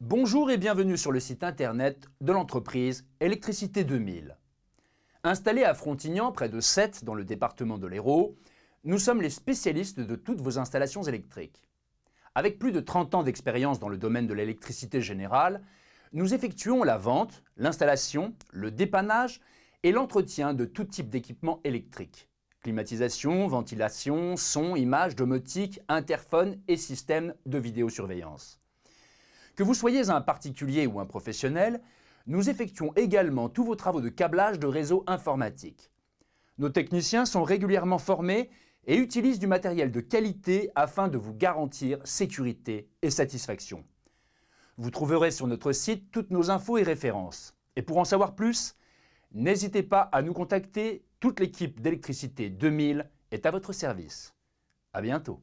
Bonjour et bienvenue sur le site internet de l'entreprise ELECTRICITÉ 2000. Installés à Frontignan, près de 7 dans le département de l'Hérault, nous sommes les spécialistes de toutes vos installations électriques. Avec plus de 30 ans d'expérience dans le domaine de l'électricité générale, nous effectuons la vente, l'installation, le dépannage et l'entretien de tout type d'équipement électrique. Climatisation, ventilation, son, images, domotique, interphones et systèmes de vidéosurveillance. Que vous soyez un particulier ou un professionnel, nous effectuons également tous vos travaux de câblage de réseaux informatiques. Nos techniciens sont régulièrement formés et utilisent du matériel de qualité afin de vous garantir sécurité et satisfaction. Vous trouverez sur notre site toutes nos infos et références. Et pour en savoir plus, n'hésitez pas à nous contacter, toute l'équipe d'électricité 2000 est à votre service. À bientôt.